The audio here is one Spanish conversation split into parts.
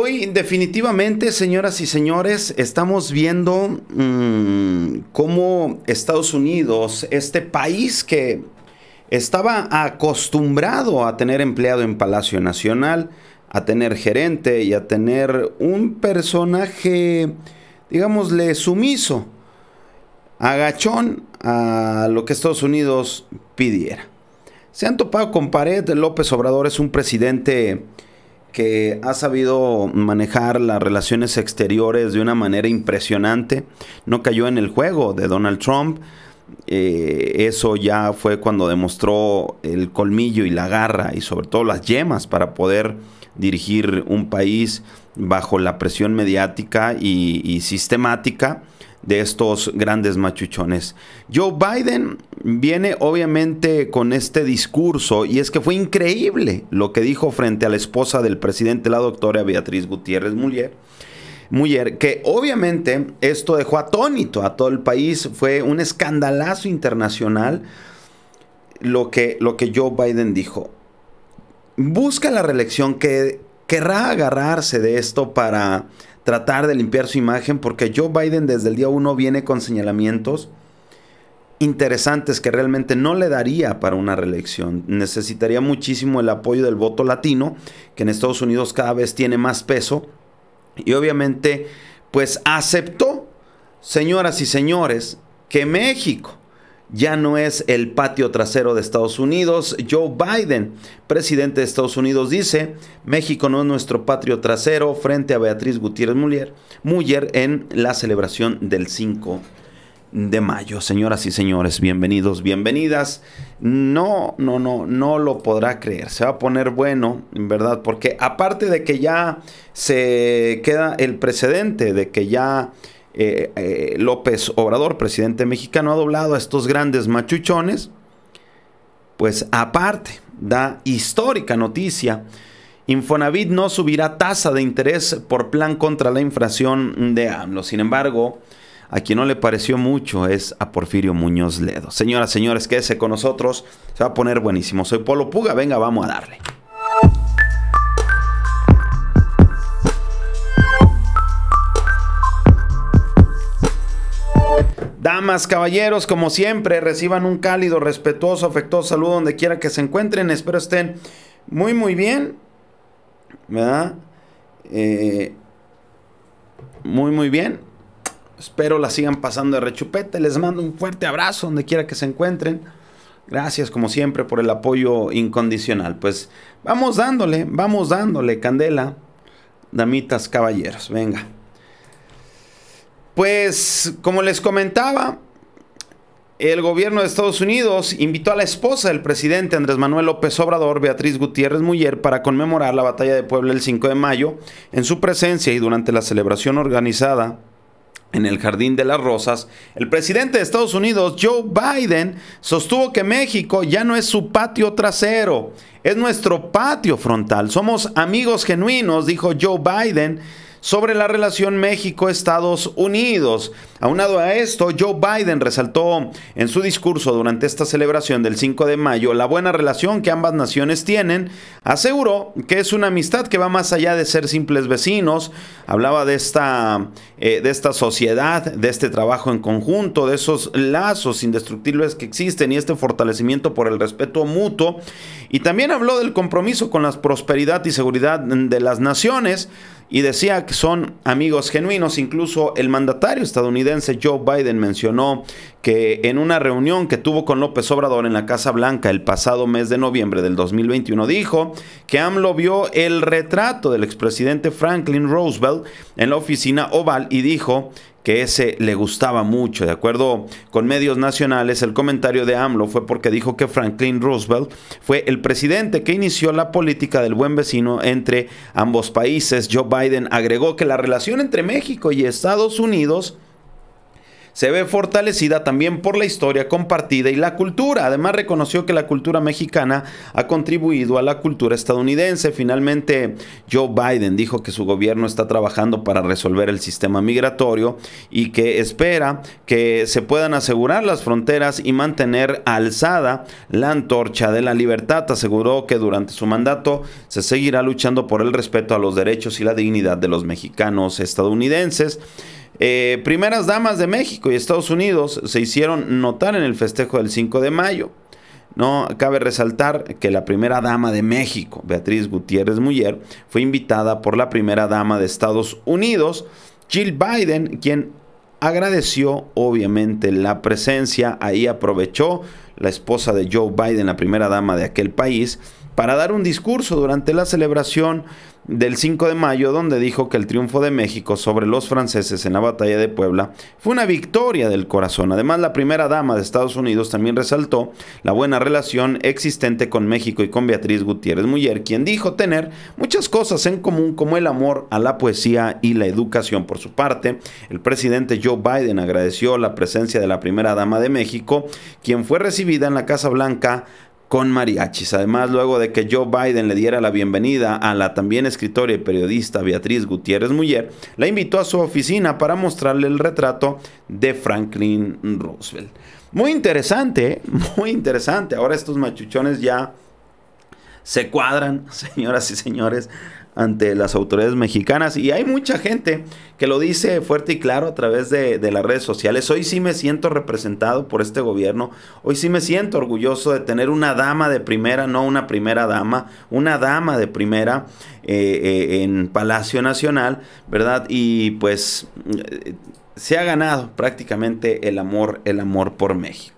Hoy definitivamente, señoras y señores, estamos viendo mm, cómo Estados Unidos, este país que estaba acostumbrado a tener empleado en Palacio Nacional, a tener gerente y a tener un personaje, digámosle, sumiso, agachón a lo que Estados Unidos pidiera. Se han topado con pared, López Obrador es un presidente que ha sabido manejar las relaciones exteriores de una manera impresionante. No cayó en el juego de Donald Trump. Eh, eso ya fue cuando demostró el colmillo y la garra y sobre todo las yemas para poder dirigir un país bajo la presión mediática y sistemática de estos grandes machuchones. Joe Biden viene obviamente con este discurso y es que fue increíble lo que dijo frente a la esposa del presidente, la doctora Beatriz Gutiérrez Muller. que obviamente esto dejó atónito a todo el país, fue un escandalazo internacional lo que, lo que Joe Biden dijo. Busca la reelección, que querrá agarrarse de esto para tratar de limpiar su imagen, porque Joe Biden desde el día uno viene con señalamientos interesantes que realmente no le daría para una reelección. Necesitaría muchísimo el apoyo del voto latino, que en Estados Unidos cada vez tiene más peso, y obviamente pues aceptó, señoras y señores, que México ya no es el patio trasero de Estados Unidos. Joe Biden, presidente de Estados Unidos, dice, México no es nuestro patio trasero frente a Beatriz Gutiérrez Muller, en la celebración del 5 de mayo. Señoras y señores, bienvenidos, bienvenidas. No, no, no, no lo podrá creer. Se va a poner bueno, en verdad, porque aparte de que ya se queda el precedente de que ya eh, eh, López Obrador, presidente mexicano, ha doblado a estos grandes machuchones, pues aparte da histórica noticia. Infonavit no subirá tasa de interés por plan contra la infracción de AMLO. Sin embargo, a quien no le pareció mucho es a Porfirio Muñoz Ledo. Señoras, señores, quédese con nosotros. Se va a poner buenísimo. Soy Polo Puga. Venga, vamos a darle. Damas, caballeros, como siempre, reciban un cálido, respetuoso, afectuoso saludo donde quiera que se encuentren. Espero estén muy, muy bien. ¿Verdad? Eh, muy, muy bien. Espero la sigan pasando de rechupete. Les mando un fuerte abrazo donde quiera que se encuentren. Gracias, como siempre, por el apoyo incondicional. Pues vamos dándole, vamos dándole, Candela, damitas, caballeros. Venga. Pues como les comentaba, el gobierno de Estados Unidos invitó a la esposa del presidente Andrés Manuel López Obrador, Beatriz Gutiérrez Muller, para conmemorar la batalla de Puebla el 5 de mayo. En su presencia y durante la celebración organizada en el Jardín de las Rosas, el presidente de Estados Unidos, Joe Biden, sostuvo que México ya no es su patio trasero, es nuestro patio frontal. Somos amigos genuinos, dijo Joe Biden sobre la relación México-Estados Unidos. Aunado a esto, Joe Biden resaltó en su discurso durante esta celebración del 5 de mayo la buena relación que ambas naciones tienen. Aseguró que es una amistad que va más allá de ser simples vecinos. Hablaba de esta, eh, de esta sociedad, de este trabajo en conjunto, de esos lazos indestructibles que existen y este fortalecimiento por el respeto mutuo. Y también habló del compromiso con la prosperidad y seguridad de las naciones y decía que son amigos genuinos. Incluso el mandatario estadounidense Joe Biden mencionó que en una reunión que tuvo con López Obrador en la Casa Blanca el pasado mes de noviembre del 2021 dijo que AMLO vio el retrato del expresidente Franklin Roosevelt en la oficina Oval y dijo que ese le gustaba mucho. De acuerdo con medios nacionales, el comentario de AMLO fue porque dijo que Franklin Roosevelt fue el presidente que inició la política del buen vecino entre ambos países. Joe Biden agregó que la relación entre México y Estados Unidos se ve fortalecida también por la historia compartida y la cultura. Además reconoció que la cultura mexicana ha contribuido a la cultura estadounidense. Finalmente, Joe Biden dijo que su gobierno está trabajando para resolver el sistema migratorio y que espera que se puedan asegurar las fronteras y mantener alzada la antorcha de la libertad. Aseguró que durante su mandato se seguirá luchando por el respeto a los derechos y la dignidad de los mexicanos estadounidenses. Eh, primeras damas de México y Estados Unidos se hicieron notar en el festejo del 5 de mayo. No cabe resaltar que la primera dama de México, Beatriz Gutiérrez Muller, fue invitada por la primera dama de Estados Unidos, Jill Biden, quien agradeció obviamente la presencia. Ahí aprovechó la esposa de Joe Biden, la primera dama de aquel país, para dar un discurso durante la celebración del 5 de mayo donde dijo que el triunfo de México sobre los franceses en la batalla de Puebla fue una victoria del corazón. Además, la primera dama de Estados Unidos también resaltó la buena relación existente con México y con Beatriz Gutiérrez Muller, quien dijo tener muchas cosas en común como el amor a la poesía y la educación. Por su parte, el presidente Joe Biden agradeció la presencia de la primera dama de México, quien fue recibida en la Casa Blanca con mariachis. Además, luego de que Joe Biden le diera la bienvenida a la también escritora y periodista Beatriz Gutiérrez Muller, la invitó a su oficina para mostrarle el retrato de Franklin Roosevelt. Muy interesante, muy interesante. Ahora estos machuchones ya se cuadran, señoras y señores, ante las autoridades mexicanas. Y hay mucha gente que lo dice fuerte y claro a través de, las redes sociales. Hoy sí me siento representado por este gobierno. Hoy sí me siento orgulloso de tener una dama de primera, no una primera dama, una dama de primera eh, eh, en Palacio Nacional, ¿verdad? Y pues... Eh, se ha ganado prácticamente el amor, el amor por México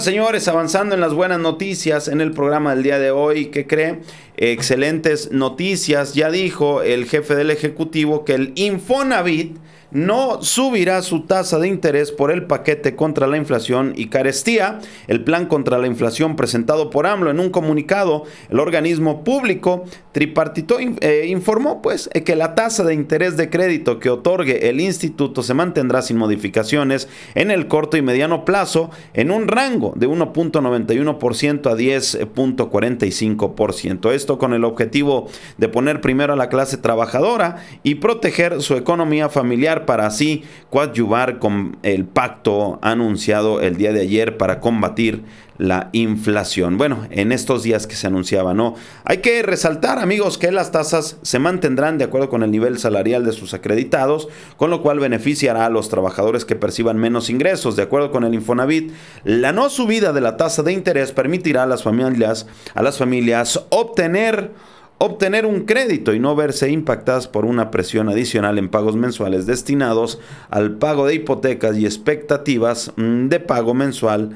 señores, avanzando en las buenas noticias en el programa del día de hoy, ¿qué cree? Excelentes noticias. Ya dijo el jefe del Ejecutivo que el Infonavit no subirá su tasa de interés por el paquete contra la inflación y carestía. El plan contra la inflación presentado por AMLO en un comunicado, el organismo público tripartito eh, informó pues eh, que la tasa de interés de crédito que otorgue el instituto se mantendrá sin modificaciones en el corto y mediano plazo en un rango de 1.91% a 10.45%. Esto con el objetivo de poner primero a la clase trabajadora y proteger su economía familiar para así coadyuvar con el pacto anunciado el día de ayer para combatir la inflación. Bueno, en estos días que se anunciaba, ¿no? Hay que resaltar, amigos, que las tasas se mantendrán de acuerdo con el nivel salarial de sus acreditados, con lo cual beneficiará a los trabajadores que perciban menos ingresos. De acuerdo con el Infonavit, la no subida de la tasa de interés permitirá a las familias, a las familias obtener obtener un crédito y no verse impactadas por una presión adicional en pagos mensuales destinados al pago de hipotecas y expectativas mm, de pago mensual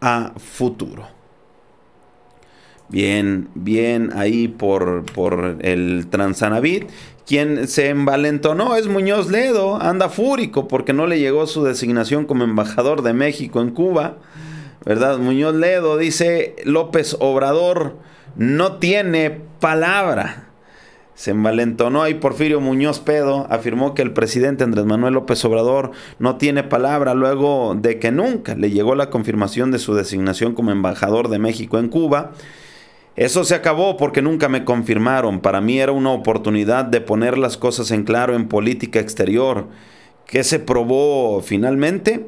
a futuro. Bien, bien ahí por, por el Transanavit. Quien se envalentonó es Muñoz Ledo, anda fúrico porque no le llegó su designación como embajador de México en Cuba. ¿Verdad? Muñoz Ledo dice López Obrador no tiene palabra. Se envalentonó y Porfirio Muñoz Pedo afirmó que el presidente Andrés Manuel López Obrador no tiene palabra luego de que nunca le llegó la confirmación de su designación como embajador de México en Cuba. Eso se acabó porque nunca me confirmaron. Para mí era una oportunidad de poner las cosas en claro en política exterior. ¿Qué se probó finalmente?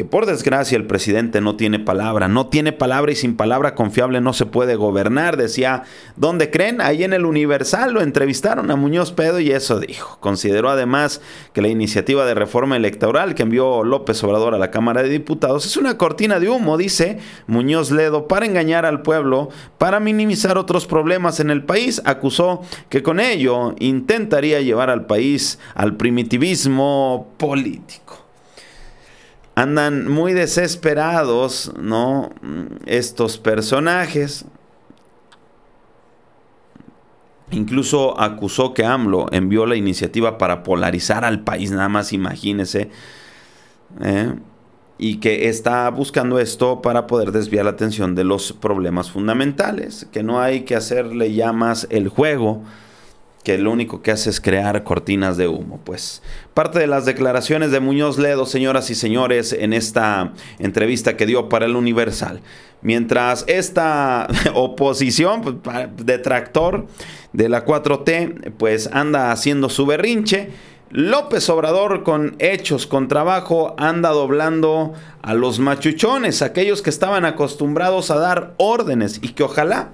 que por desgracia el presidente no tiene palabra, no tiene palabra y sin palabra confiable no se puede gobernar, decía, ¿dónde creen? Ahí en el Universal lo entrevistaron a Muñoz Pedo y eso dijo. Consideró además que la iniciativa de reforma electoral que envió López Obrador a la Cámara de Diputados es una cortina de humo, dice Muñoz Ledo, para engañar al pueblo, para minimizar otros problemas en el país. Acusó que con ello intentaría llevar al país al primitivismo político andan muy desesperados, Estos personajes. Incluso acusó que AMLO envió la iniciativa para polarizar al país, nada más imagínese. ¿eh? Y que está buscando esto para poder desviar la atención de los problemas fundamentales, que no hay que hacerle ya más el juego que lo único que hace es crear cortinas de humo. Pues parte de las declaraciones de Muñoz Ledo, señoras y señores, en esta entrevista que dio para el Universal. Mientras esta oposición, pues, detractor de la 4T, pues anda haciendo su berrinche. López Obrador con hechos, con trabajo, anda doblando a los machuchones, aquellos que estaban acostumbrados a dar órdenes y que ojalá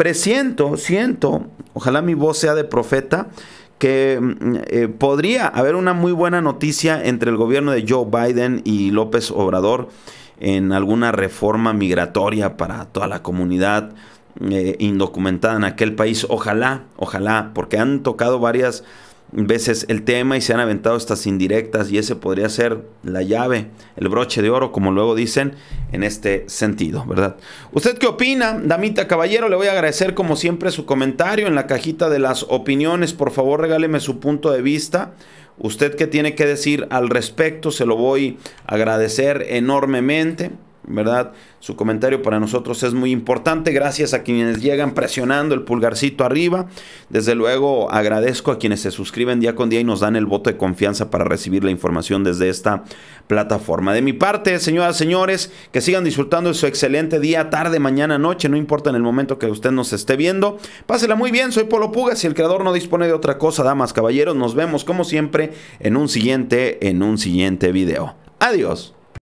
presiento, siento, ojalá mi voz sea de profeta, que mm, eh, podría haber una muy buena noticia entre el gobierno de Joe Biden y López Obrador en alguna reforma migratoria para toda la comunidad eh, indocumentada en aquel país. Ojalá, ojalá, porque han tocado varias veces el tema y se han aventado estas indirectas y ese podría ser la llave, el broche de oro, como luego dicen, en este sentido, ¿verdad? ¿Usted qué opina, damita caballero? Le voy a agradecer como siempre su comentario en la cajita de las opiniones. Por favor, regáleme su punto de vista. Usted qué tiene que decir al respecto, se lo voy a agradecer enormemente. ¿verdad? Su comentario para nosotros es muy importante. Gracias a quienes llegan presionando el pulgarcito arriba. Desde luego agradezco a quienes se suscriben día con día y nos dan el voto de confianza para recibir la información desde esta plataforma. De mi parte, señoras, señores, que sigan disfrutando de su excelente día, tarde, mañana, noche, no importa en el momento que usted nos esté viendo. Pásela muy bien, soy Polo Puga. Si el creador no dispone de otra cosa, damas, caballeros, nos vemos como siempre en un siguiente, en un siguiente video. Adiós.